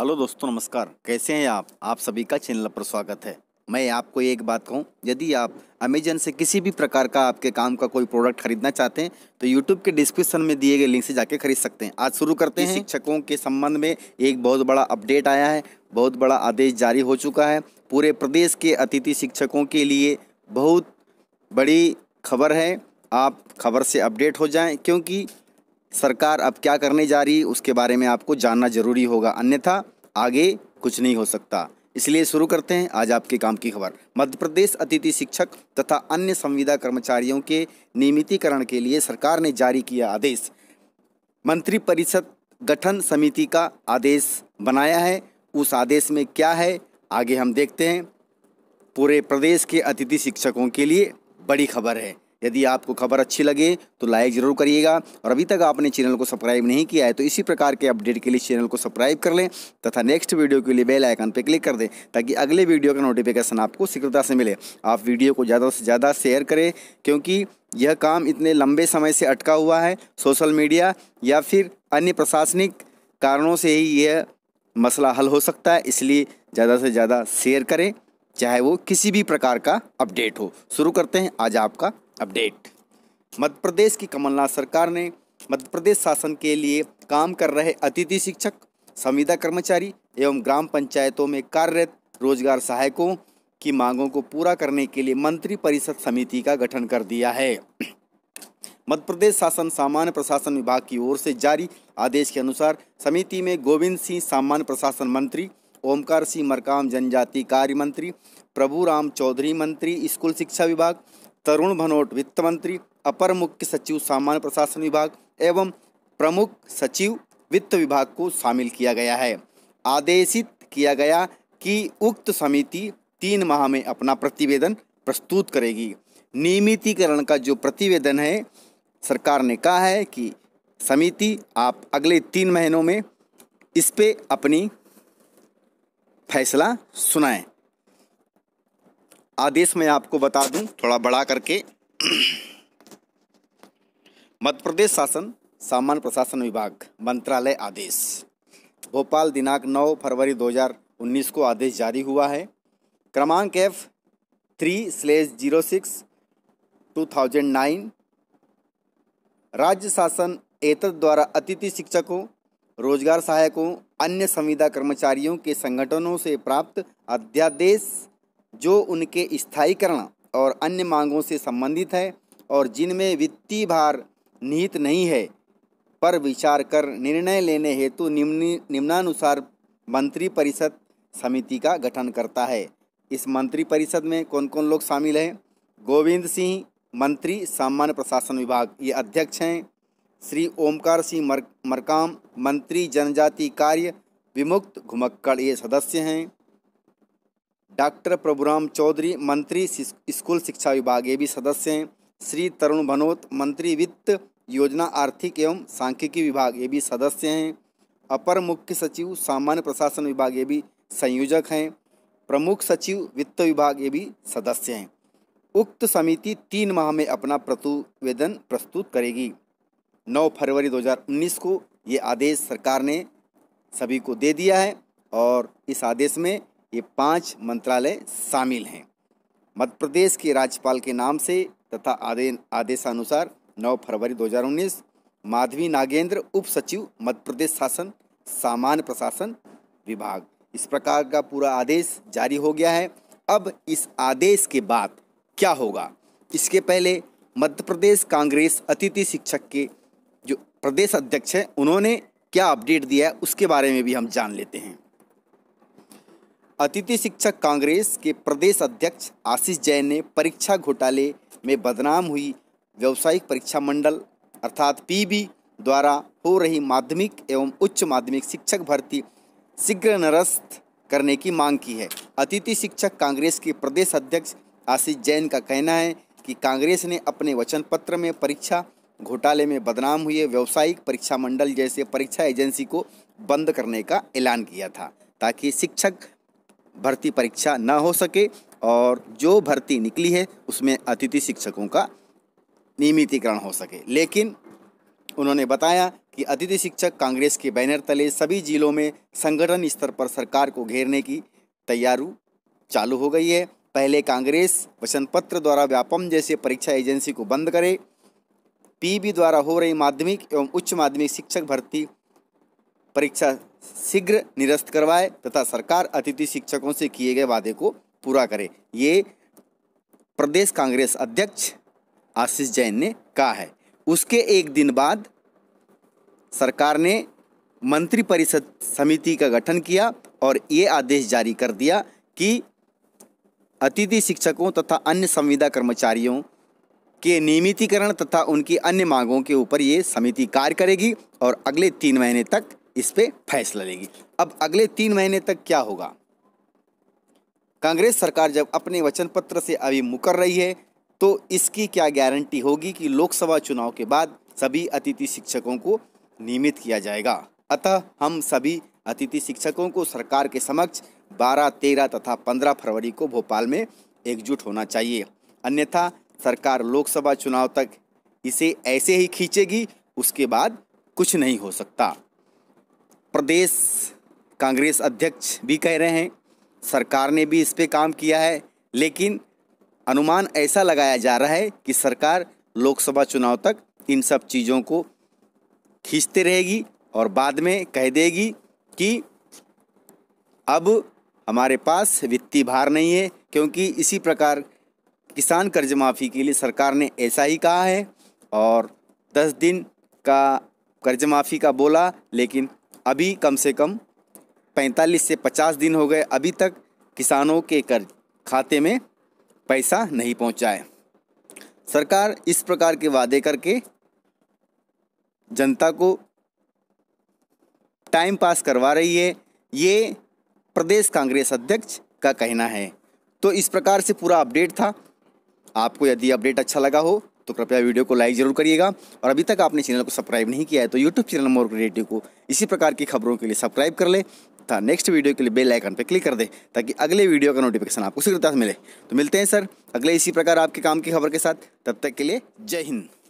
hello दोस्तों नमस्कार कैसे हैं आप आप सभी का चैनल पर स्वागत है मैं आपको एक बात कहूं यदि आप अमेजन से किसी भी प्रकार का आपके काम का कोई प्रोडक्ट खरीदना चाहते हैं तो यूट्यूब के डिस्क्रिप्शन में दिए गए लिंक से जाके खरीद सकते हैं आज शुरू करते हैं शिक्षकों के संबंध में एक बहुत बड़ा अपडेट आया है बहुत बड़ा आदेश जारी हो चुका है पूरे प्रदेश के अतिथि शिक्षकों के लिए बहुत बड़ी खबर है आप खबर से अपडेट हो जाएँ क्योंकि सरकार अब क्या करने जा रही उसके बारे में आपको जानना जरूरी होगा अन्यथा आगे कुछ नहीं हो सकता इसलिए शुरू करते हैं आज आपके काम की खबर मध्य प्रदेश अतिथि शिक्षक तथा अन्य संविदा कर्मचारियों के नियमितीकरण के लिए सरकार ने जारी किया आदेश मंत्रिपरिषद गठन समिति का आदेश बनाया है उस आदेश में क्या है आगे हम देखते हैं पूरे प्रदेश के अतिथि शिक्षकों के लिए बड़ी खबर है यदि आपको खबर अच्छी लगे तो लाइक ज़रूर करिएगा और अभी तक आपने चैनल को सब्सक्राइब नहीं किया है तो इसी प्रकार के अपडेट के लिए चैनल को सब्सक्राइब कर लें तथा नेक्स्ट वीडियो के लिए बेल आइकन पर क्लिक कर दें ताकि अगले वीडियो का नोटिफिकेशन आपको शीघ्रता से मिले आप वीडियो को ज़्यादा से ज़्यादा शेयर करें क्योंकि यह काम इतने लंबे समय से अटका हुआ है सोशल मीडिया या फिर अन्य प्रशासनिक कारणों से ही यह मसला हल हो सकता है इसलिए ज़्यादा से ज़्यादा शेयर करें चाहे वो किसी भी प्रकार का अपडेट हो शुरू करते हैं आज आपका अपडेट मध्य प्रदेश की कमलनाथ सरकार ने मध्य प्रदेश शासन के लिए काम कर रहे अतिथि शिक्षक संविदा कर्मचारी एवं ग्राम पंचायतों में कार्यरत रोजगार सहायकों की मांगों को पूरा करने के लिए मंत्री परिषद समिति का गठन कर दिया है मध्य प्रदेश शासन सामान्य प्रशासन विभाग की ओर से जारी आदेश के अनुसार समिति में गोविंद सिंह सामान्य प्रशासन मंत्री ओमकार सिंह मरकाम जनजाति कार्य मंत्री प्रभु राम चौधरी मंत्री स्कूल शिक्षा विभाग तरुण भनोट वित्त मंत्री अपर मुख्य सचिव सामान्य प्रशासन विभाग एवं प्रमुख सचिव वित्त विभाग को शामिल किया गया है आदेशित किया गया कि उक्त समिति तीन माह में अपना प्रतिवेदन प्रस्तुत करेगी नियमितीकरण का जो प्रतिवेदन है सरकार ने कहा है कि समिति आप अगले तीन महीनों में इस पे अपनी फैसला सुनाएं आदेश मैं आपको बता दूं थोड़ा बड़ा करके मध्य प्रदेश शासन सामान्य प्रशासन विभाग मंत्रालय आदेश भोपाल दिनांक 9 फरवरी 2019 को आदेश जारी हुआ है क्रमांक एफ थ्री स्लेज zero six two thousand nine राज्य शासन एतद द्वारा अतिथि शिक्षकों रोजगार सहायकों अन्य संविदा कर्मचारियों के संगठनों से प्राप्त अध्यादेश जो उनके स्थायीकरण और अन्य मांगों से संबंधित है और जिनमें वित्तीय भार निहित नहीं है पर विचार कर निर्णय लेने हेतु निम्न निम्नानुसार मंत्री परिषद समिति का गठन करता है इस मंत्री परिषद में कौन कौन लोग शामिल हैं गोविंद सिंह मंत्री सामान्य प्रशासन विभाग ये अध्यक्ष हैं श्री ओमकार सिंह मर, मरकाम मंत्री जनजाति कार्य विमुक्त घुमक्कड़ ये सदस्य हैं डॉक्टर प्रभुराम चौधरी मंत्री स्कूल शिक्षा विभाग ये भी सदस्य हैं श्री तरुण भनोत मंत्री वित्त योजना आर्थिक एवं सांख्यिकी विभाग ये भी सदस्य हैं अपर मुख्य सचिव सामान्य प्रशासन विभाग ये भी संयोजक हैं प्रमुख सचिव वित्त विभाग ये भी सदस्य हैं उक्त समिति तीन माह में अपना प्रतिवेदन प्रस्तुत करेगी 9 फरवरी 2019 को ये आदेश सरकार ने सभी को दे दिया है और इस आदेश में ये पांच मंत्रालय शामिल हैं मध्य प्रदेश के राज्यपाल के नाम से तथा आदे आदेशानुसार 9 फरवरी 2019 माधवी नागेंद्र उप सचिव मध्य प्रदेश शासन सामान्य प्रशासन विभाग इस प्रकार का पूरा आदेश जारी हो गया है अब इस आदेश के बाद क्या होगा इसके पहले मध्य प्रदेश कांग्रेस अतिथि शिक्षक के जो प्रदेश अध्यक्ष हैं उन्होंने क्या अपडेट दिया है उसके बारे में भी हम जान लेते हैं अतिथि शिक्षक कांग्रेस के प्रदेश अध्यक्ष आशीष जैन ने परीक्षा घोटाले में बदनाम हुई व्यावसायिक परीक्षा मंडल अर्थात पीबी द्वारा हो रही माध्यमिक एवं उच्च माध्यमिक शिक्षक भर्ती शीघ्र निरस्त करने की मांग की है अतिथि शिक्षक कांग्रेस के प्रदेश अध्यक्ष आशीष जैन का कहना है कि कांग्रेस ने अपने वचन पत्र में परीक्षा घोटाले में बदनाम हुए व्यावसायिक परीक्षा मंडल जैसे परीक्षा एजेंसी को बंद करने का ऐलान किया था ताकि शिक्षक भर्ती परीक्षा ना हो सके और जो भर्ती निकली है उसमें अतिथि शिक्षकों का नियमितीकरण हो सके लेकिन उन्होंने बताया कि अतिथि शिक्षक कांग्रेस के बैनर तले सभी जिलों में संगठन स्तर पर सरकार को घेरने की तैयारी चालू हो गई है पहले कांग्रेस वचन पत्र द्वारा व्यापम जैसे परीक्षा एजेंसी को बंद करे पीबी द्वारा हो रही माध्यमिक एवं उच्च माध्यमिक शिक्षक भर्ती परीक्षा शीघ्र निरस्त करवाए तथा सरकार अतिथि शिक्षकों से किए गए वादे को पूरा करे ये प्रदेश कांग्रेस अध्यक्ष आशीष जैन ने कहा है उसके एक दिन बाद सरकार ने मंत्रिपरिषद समिति का गठन किया और ये आदेश जारी कर दिया कि अतिथि शिक्षकों तथा अन्य संविदा कर्मचारियों के नियमितीकरण तथा उनकी अन्य मांगों के ऊपर ये समिति कार्य करेगी और अगले तीन महीने तक इस पर फैसला लेगी अब अगले तीन महीने तक क्या होगा कांग्रेस सरकार जब अपने वचन पत्र से अभी मुकर रही है तो इसकी क्या गारंटी होगी कि लोकसभा चुनाव के बाद सभी अतिथि शिक्षकों को नियमित किया जाएगा अतः हम सभी अतिथि शिक्षकों को सरकार के समक्ष 12, 13 तथा 15 फरवरी को भोपाल में एकजुट होना चाहिए अन्यथा सरकार लोकसभा चुनाव तक इसे ऐसे ही खींचेगी उसके बाद कुछ नहीं हो सकता प्रदेश कांग्रेस अध्यक्ष भी कह रहे हैं सरकार ने भी इस पर काम किया है लेकिन अनुमान ऐसा लगाया जा रहा है कि सरकार लोकसभा चुनाव तक इन सब चीज़ों को खींचते रहेगी और बाद में कह देगी कि अब हमारे पास वित्तीय भार नहीं है क्योंकि इसी प्रकार किसान कर्ज माफ़ी के लिए सरकार ने ऐसा ही कहा है और दस दिन का कर्ज माफ़ी का बोला लेकिन अभी कम से कम 45 से 50 दिन हो गए अभी तक किसानों के कर खाते में पैसा नहीं पहुंचा है सरकार इस प्रकार के वादे करके जनता को टाइम पास करवा रही है ये प्रदेश कांग्रेस अध्यक्ष का कहना है तो इस प्रकार से पूरा अपडेट था आपको यदि अपडेट अच्छा लगा हो तो कृपया वीडियो को लाइक जरूर करिएगा और अभी तक आपने चैनल को सब्सक्राइब नहीं किया है तो यूट्यूब चैनल मोर क्रिएटिव को इसी प्रकार की खबरों के लिए सब्सक्राइब कर ले था नेक्स्ट वीडियो के लिए बेल आइकन पर क्लिक कर दे ताकि अगले वीडियो का नोटिफिकेशन आपको शीघ्रता मिले तो मिलते हैं सर अगले इसी प्रकार आपके काम की खबर के साथ तब तक के लिए जय हिंद